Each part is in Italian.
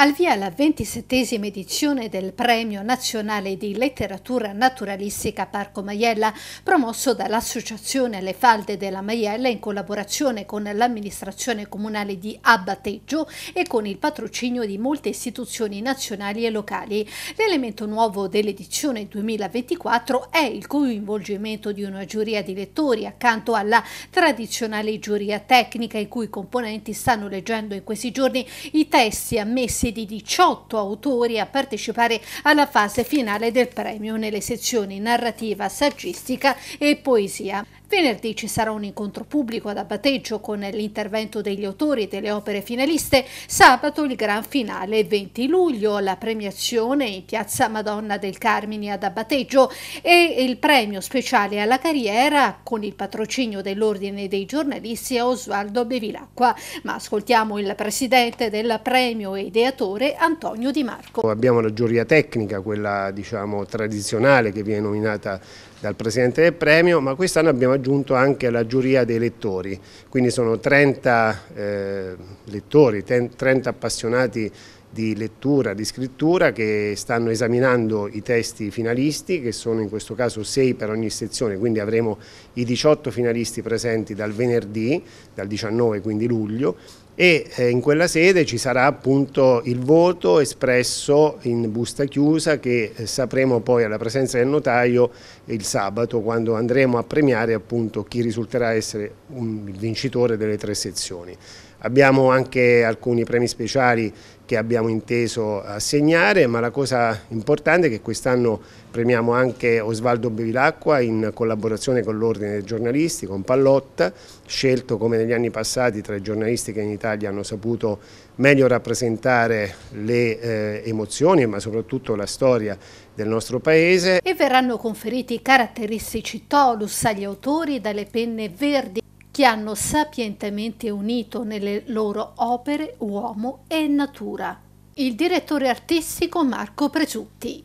Al via la ventisettesima edizione del Premio Nazionale di Letteratura Naturalistica Parco Maiella, promosso dall'Associazione Le Falde della Maiella in collaborazione con l'amministrazione comunale di Abbateggio e con il patrocinio di molte istituzioni nazionali e locali. L'elemento nuovo dell'edizione 2024 è il coinvolgimento di una giuria di lettori accanto alla tradizionale giuria tecnica i cui componenti stanno leggendo in questi giorni i testi ammessi richieste di 18 autori a partecipare alla fase finale del premio nelle sezioni narrativa, saggistica e poesia. Venerdì ci sarà un incontro pubblico ad Abateggio con l'intervento degli autori delle opere finaliste, sabato il gran finale 20 luglio, la premiazione in piazza Madonna del Carmine ad Abateggio e il premio speciale alla carriera con il patrocinio dell'Ordine dei giornalisti Osvaldo Bevilacqua. Ma ascoltiamo il presidente del premio e ideatore Antonio Di Marco. Abbiamo la giuria tecnica, quella diciamo tradizionale che viene nominata dal presidente del premio, ma quest'anno abbiamo aggiunto anche la giuria dei lettori, quindi sono 30 eh, lettori, 30 appassionati di lettura, di scrittura che stanno esaminando i testi finalisti che sono in questo caso 6 per ogni sezione, quindi avremo i 18 finalisti presenti dal venerdì, dal 19 quindi luglio e eh, in quella sede ci sarà appunto il voto espresso in busta chiusa che eh, sapremo poi alla presenza del notaio il sabato quando andremo a premiare appunto chi risulterà essere il vincitore delle tre sezioni. Abbiamo anche alcuni premi speciali che abbiamo inteso assegnare, ma la cosa importante è che quest'anno premiamo anche Osvaldo Bevilacqua in collaborazione con l'Ordine dei giornalisti, con Pallotta, scelto come negli anni passati tra i giornalisti che in Italia hanno saputo meglio rappresentare le eh, emozioni ma soprattutto la storia del nostro paese. E verranno conferiti caratteristici tolus agli autori dalle penne verdi che hanno sapientemente unito nelle loro opere uomo e natura. Il direttore artistico Marco Preciutti.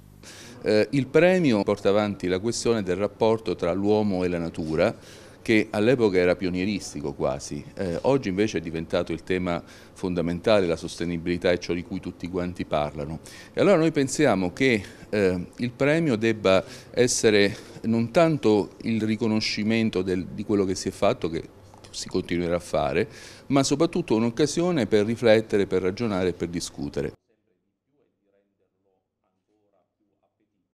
Eh, il premio porta avanti la questione del rapporto tra l'uomo e la natura che all'epoca era pionieristico quasi, eh, oggi invece è diventato il tema fondamentale, la sostenibilità è ciò di cui tutti quanti parlano. E allora noi pensiamo che eh, il premio debba essere non tanto il riconoscimento del, di quello che si è fatto, che si continuerà a fare, ma soprattutto un'occasione per riflettere, per ragionare e per discutere.